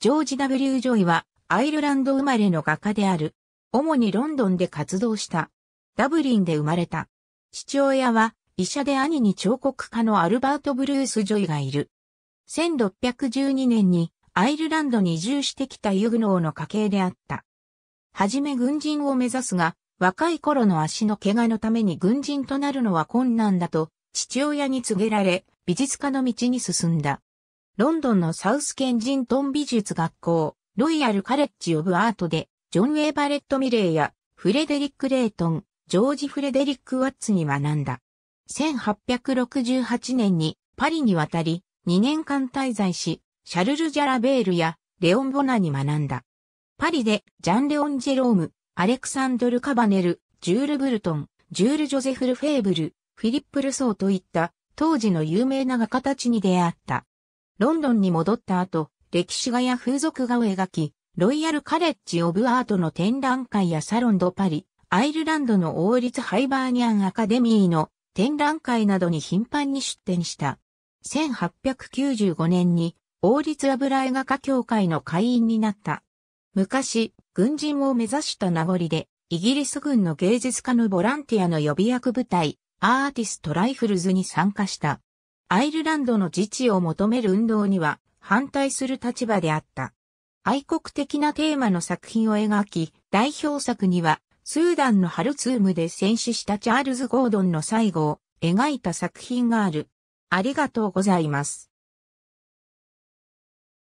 ジョージ・ W・ ジョイはアイルランド生まれの画家である。主にロンドンで活動した。ダブリンで生まれた。父親は医者で兄に彫刻家のアルバート・ブルース・ジョイがいる。1612年にアイルランドに移住してきたユグノーの家系であった。はじめ軍人を目指すが、若い頃の足の怪我のために軍人となるのは困難だと、父親に告げられ、美術家の道に進んだ。ロンドンのサウスケンジントン美術学校、ロイヤルカレッジオブアートで、ジョン・エイ・バレット・ミレーや、フレデリック・レイトン、ジョージ・フレデリック・ワッツに学んだ。1868年にパリに渡り、2年間滞在し、シャルル・ジャラベールやレオン・ボナに学んだ。パリでジャン・レオン・ジェローム、アレクサンドル・カバネル、ジュール・ブルトン、ジュール・ジョゼフル・フェーブル、フィリップ・ルソーといった当時の有名な画家たちに出会った。ロンドンに戻った後、歴史画や風俗画を描き、ロイヤルカレッジ・オブ・アートの展覧会やサロン・ド・パリ、アイルランドの王立ハイバーニアン・アカデミーの展覧会などに頻繁に出展した。1895年に王立油絵画家協会の会員になった。昔、軍人を目指した名残で、イギリス軍の芸術家のボランティアの予備役部隊、アーティストライフルズに参加した。アイルランドの自治を求める運動には反対する立場であった。愛国的なテーマの作品を描き、代表作には、スーダンのハルツームで戦死したチャールズ・ゴードンの最後を描いた作品がある。ありがとうございます。